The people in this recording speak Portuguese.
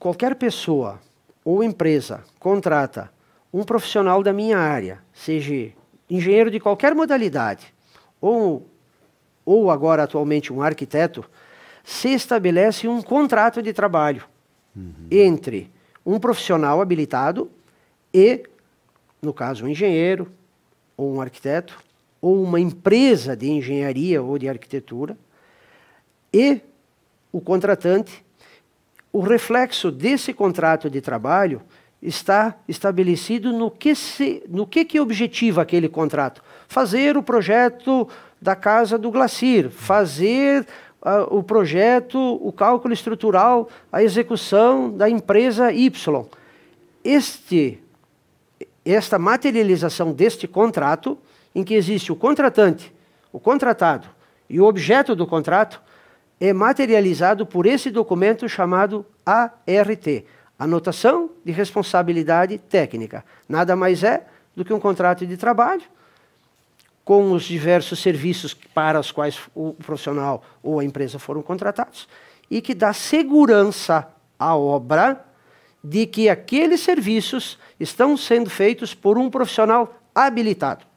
Qualquer pessoa ou empresa contrata um profissional da minha área, seja engenheiro de qualquer modalidade, ou, ou agora atualmente um arquiteto, se estabelece um contrato de trabalho uhum. entre um profissional habilitado e, no caso, um engenheiro, ou um arquiteto, ou uma empresa de engenharia ou de arquitetura, e o contratante o reflexo desse contrato de trabalho está estabelecido no que, se, no que, que objetiva aquele contrato. Fazer o projeto da Casa do Glacir, fazer uh, o projeto, o cálculo estrutural, a execução da empresa Y. Este, esta materialização deste contrato, em que existe o contratante, o contratado e o objeto do contrato, é materializado por esse documento chamado ART Anotação de Responsabilidade Técnica. Nada mais é do que um contrato de trabalho com os diversos serviços para os quais o profissional ou a empresa foram contratados e que dá segurança à obra de que aqueles serviços estão sendo feitos por um profissional habilitado.